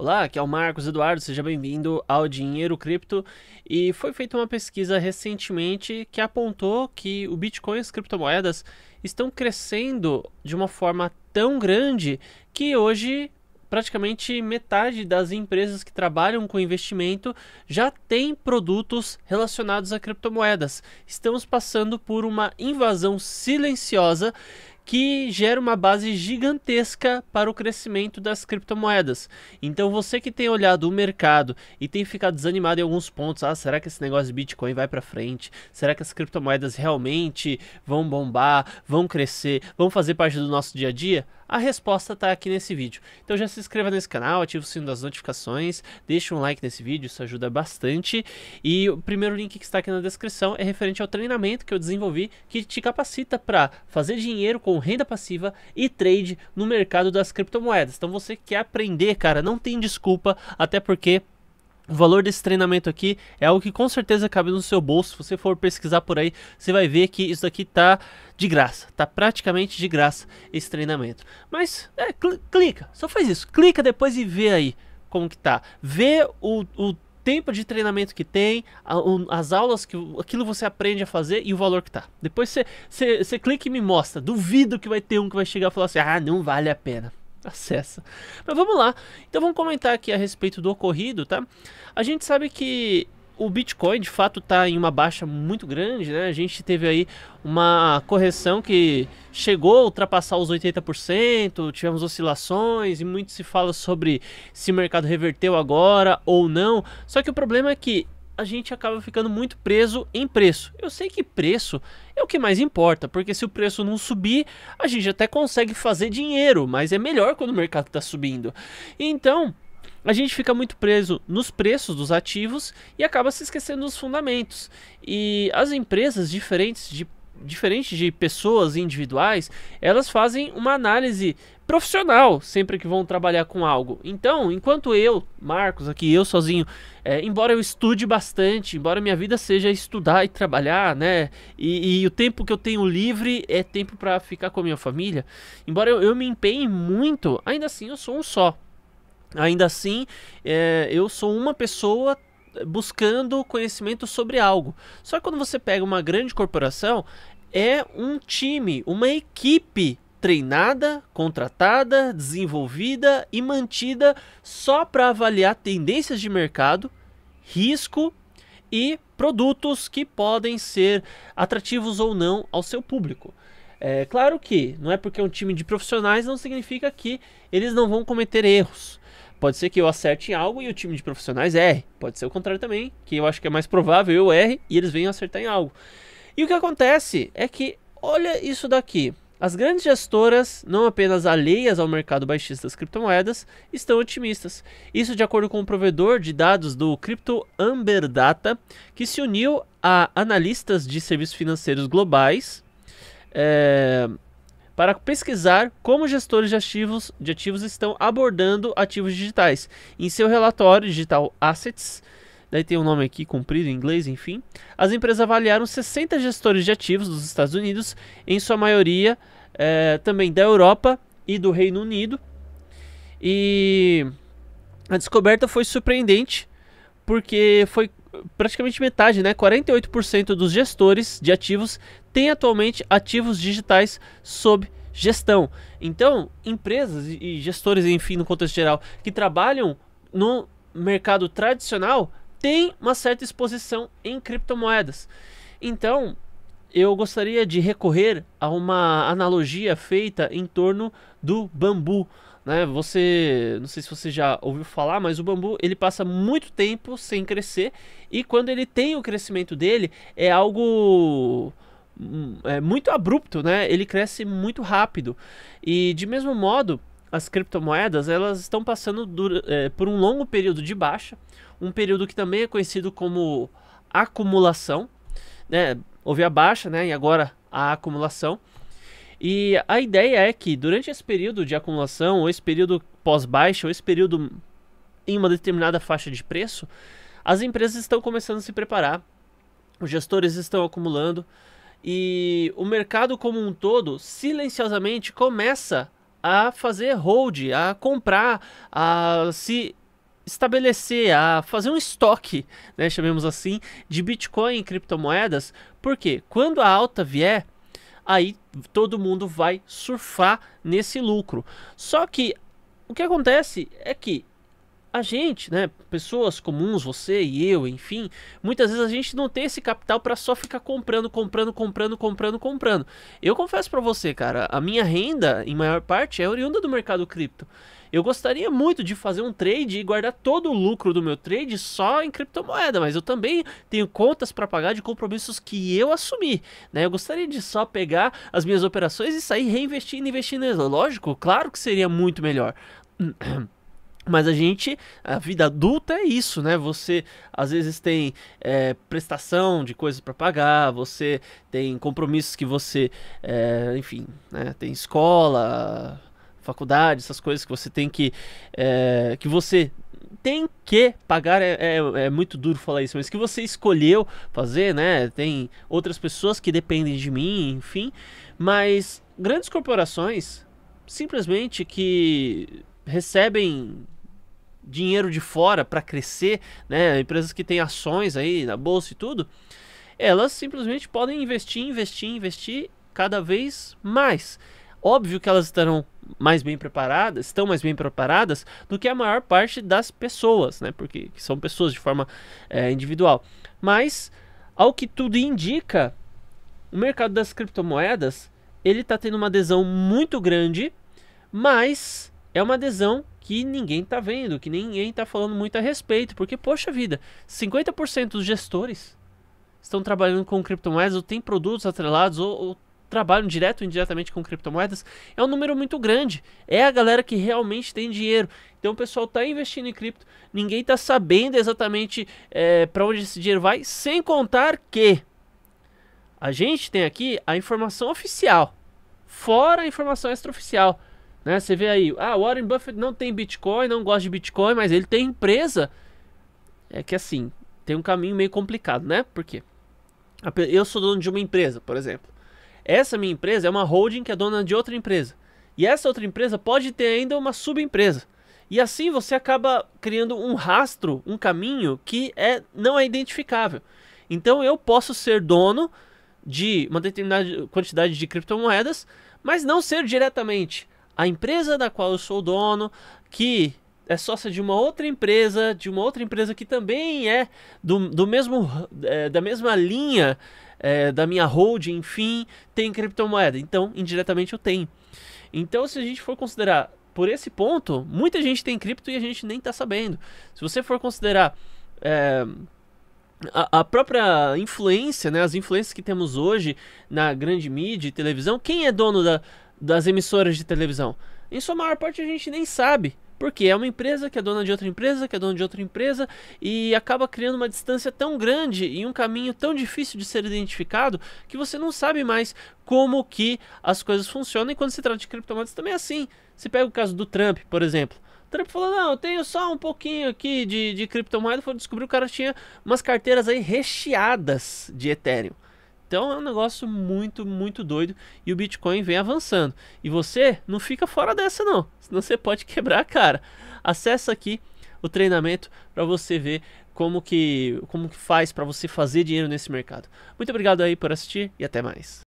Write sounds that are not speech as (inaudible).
Olá, aqui é o Marcos Eduardo, seja bem-vindo ao Dinheiro Cripto. E foi feita uma pesquisa recentemente que apontou que o Bitcoin e as criptomoedas estão crescendo de uma forma tão grande que hoje praticamente metade das empresas que trabalham com investimento já tem produtos relacionados a criptomoedas. Estamos passando por uma invasão silenciosa que gera uma base gigantesca para o crescimento das criptomoedas. Então você que tem olhado o mercado e tem ficado desanimado em alguns pontos, ah, será que esse negócio de Bitcoin vai para frente? Será que as criptomoedas realmente vão bombar, vão crescer, vão fazer parte do nosso dia a dia? A resposta está aqui nesse vídeo. Então já se inscreva nesse canal, ative o sino das notificações, deixe um like nesse vídeo, isso ajuda bastante. E o primeiro link que está aqui na descrição é referente ao treinamento que eu desenvolvi que te capacita para fazer dinheiro com renda passiva e trade no mercado das criptomoedas. Então você quer aprender, cara, não tem desculpa, até porque o valor desse treinamento aqui é algo que com certeza cabe no seu bolso. Se você for pesquisar por aí, você vai ver que isso aqui tá de graça, tá praticamente de graça esse treinamento. Mas é, cl clica, só faz isso, clica depois e vê aí como que tá. Vê o, o tempo de treinamento que tem, a, o, as aulas que aquilo você aprende a fazer e o valor que tá. Depois você clica e me mostra. Duvido que vai ter um que vai chegar e falar assim: ah, não vale a pena acessa. Mas vamos lá. Então vamos comentar aqui a respeito do ocorrido, tá? A gente sabe que o Bitcoin de fato está em uma baixa muito grande, né? A gente teve aí uma correção que chegou a ultrapassar os 80%, tivemos oscilações e muito se fala sobre se o mercado reverteu agora ou não. Só que o problema é que a gente acaba ficando muito preso em preço. Eu sei que preço é o que mais importa, porque se o preço não subir, a gente até consegue fazer dinheiro, mas é melhor quando o mercado está subindo. Então, a gente fica muito preso nos preços dos ativos e acaba se esquecendo dos fundamentos. E as empresas diferentes de diferente de pessoas individuais, elas fazem uma análise profissional sempre que vão trabalhar com algo. Então, enquanto eu, Marcos, aqui eu sozinho, é, embora eu estude bastante, embora minha vida seja estudar e trabalhar, né? E, e o tempo que eu tenho livre é tempo para ficar com a minha família. Embora eu, eu me empenhe muito, ainda assim eu sou um só. Ainda assim, é, eu sou uma pessoa buscando conhecimento sobre algo. Só que quando você pega uma grande corporação, é um time, uma equipe treinada, contratada, desenvolvida e mantida só para avaliar tendências de mercado, risco e produtos que podem ser atrativos ou não ao seu público. É claro que não é porque é um time de profissionais não significa que eles não vão cometer erros. Pode ser que eu acerte em algo e o time de profissionais erre. Pode ser o contrário também, que eu acho que é mais provável eu erre e eles venham acertar em algo. E o que acontece é que, olha isso daqui. As grandes gestoras, não apenas alheias ao mercado baixista das criptomoedas, estão otimistas. Isso de acordo com o provedor de dados do Crypto Amber Data, que se uniu a analistas de serviços financeiros globais. É para pesquisar como gestores de ativos, de ativos estão abordando ativos digitais. Em seu relatório Digital Assets, daí tem um nome aqui comprido em inglês, enfim, as empresas avaliaram 60 gestores de ativos dos Estados Unidos, em sua maioria é, também da Europa e do Reino Unido. E a descoberta foi surpreendente porque foi praticamente metade, né? 48% dos gestores de ativos têm atualmente ativos digitais sob gestão. Então, empresas e gestores, enfim, no contexto geral, que trabalham no mercado tradicional têm uma certa exposição em criptomoedas. Então, eu gostaria de recorrer a uma analogia feita em torno do bambu. Né? Você, não sei se você já ouviu falar, mas o bambu ele passa muito tempo sem crescer e quando ele tem o crescimento dele é algo hum, é muito abrupto, né? Ele cresce muito rápido e de mesmo modo as criptomoedas elas estão passando é, por um longo período de baixa, um período que também é conhecido como acumulação, né? Houve a baixa, né? E agora a acumulação. E a ideia é que durante esse período de acumulação, ou esse período pós-baixa, ou esse período em uma determinada faixa de preço, as empresas estão começando a se preparar, os gestores estão acumulando e o mercado como um todo silenciosamente começa a fazer hold, a comprar, a se estabelecer, a fazer um estoque, né, chamemos assim, de Bitcoin e criptomoedas, porque quando a alta vier, aí todo mundo vai surfar nesse lucro. Só que o que acontece é que a gente, né, pessoas comuns, você e eu, enfim, muitas vezes a gente não tem esse capital para só ficar comprando, comprando, comprando, comprando, comprando. Eu confesso para você, cara, a minha renda em maior parte é oriunda do mercado cripto. Eu gostaria muito de fazer um trade e guardar todo o lucro do meu trade só em criptomoeda, mas eu também tenho contas para pagar de compromissos que eu assumi, né? Eu gostaria de só pegar as minhas operações e sair reinvestindo, investindo. Lógico, claro que seria muito melhor. (clears throat) Mas a gente, a vida adulta é isso, né? Você às vezes tem é, prestação de coisas para pagar, você tem compromissos que você, é, enfim, né? tem escola, faculdade, essas coisas que você tem que. É, que você tem que pagar, é, é, é, muito duro falar isso, mas que você escolheu fazer, né? Tem outras pessoas que dependem de mim, enfim. Mas grandes corporações simplesmente que recebem dinheiro de fora para crescer, né? Empresas que têm ações aí na bolsa e tudo, elas simplesmente podem investir, investir, investir cada vez mais. Óbvio que elas estarão mais bem preparadas, estão mais bem preparadas do que a maior parte das pessoas, né? Porque são pessoas de forma é, individual. Mas, ao que tudo indica, o mercado das criptomoedas ele está tendo uma adesão muito grande, mas é uma adesão que ninguém está vendo, que ninguém está falando muito a respeito, porque poxa vida, 50% dos gestores estão trabalhando com criptomoedas ou têm produtos atrelados ou, ou trabalham direto ou indiretamente com criptomoedas, é um número muito grande. É a galera que realmente tem dinheiro. Então o pessoal está investindo em cripto, ninguém está sabendo exatamente é, para onde esse dinheiro vai, sem contar que a gente tem aqui a informação oficial, fora a informação extraoficial. Né? Você vê aí, ah, Warren Buffett não tem Bitcoin, não gosta de Bitcoin, mas ele tem empresa. É que assim, tem um caminho meio complicado, né? Por quê? Eu sou dono de uma empresa, por exemplo. Essa minha empresa é uma holding que é dona de outra empresa. E essa outra empresa pode ter ainda uma subempresa. E assim você acaba criando um rastro, um caminho que é, não é identificável. Então eu posso ser dono de uma determinada quantidade de criptomoedas, mas não ser diretamente a empresa da qual eu sou dono, que é sócia de uma outra empresa, de uma outra empresa que também é do, do mesmo é, da mesma linha é, da minha holding, enfim, tem criptomoeda. Então, indiretamente eu tenho. Então, se a gente for considerar por esse ponto, muita gente tem cripto e a gente nem está sabendo. Se você for considerar é, a, a, própria influência, né, as influências que temos hoje na grande mídia e televisão, quem é dono da, das emissoras de televisão? Em sua maior parte a gente nem sabe. Porque é uma empresa que é dona de outra empresa, que é dona de outra empresa, e acaba criando uma distância tão grande e um caminho tão difícil de ser identificado que você não sabe mais como que as coisas funcionam. E quando se trata de criptomoedas também é assim. Se pega o caso do Trump, por exemplo. O Trump falou: não, eu tenho só um pouquinho aqui de, de criptomoeda. Foi descobrir que o cara tinha umas carteiras aí recheadas de Ethereum. Então é um negócio muito, muito doido e o Bitcoin vem avançando. E você não fica fora dessa não, senão você pode (laughs) quebrar a cara. Acesse aqui o treinamento para você ver como que como que faz para você fazer dinheiro nesse mercado. Muito obrigado aí por assistir e até mais.